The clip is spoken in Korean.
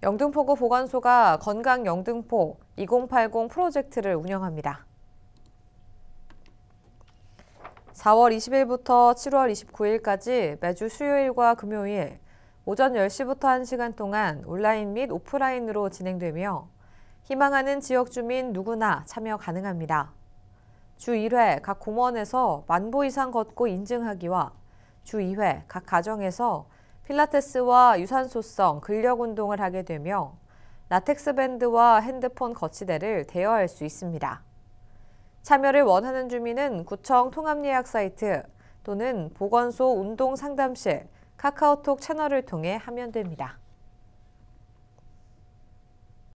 영등포구 보건소가 건강 영등포 2080 프로젝트를 운영합니다. 4월 20일부터 7월 29일까지 매주 수요일과 금요일 오전 10시부터 1시간 동안 온라인 및 오프라인으로 진행되며 희망하는 지역 주민 누구나 참여 가능합니다. 주 1회 각 공원에서 만보 이상 걷고 인증하기와 주 2회 각 가정에서 필라테스와 유산소성, 근력 운동을 하게 되며 라텍스 밴드와 핸드폰 거치대를 대여할 수 있습니다. 참여를 원하는 주민은 구청 통합예약 사이트 또는 보건소 운동상담실, 카카오톡 채널을 통해 하면 됩니다.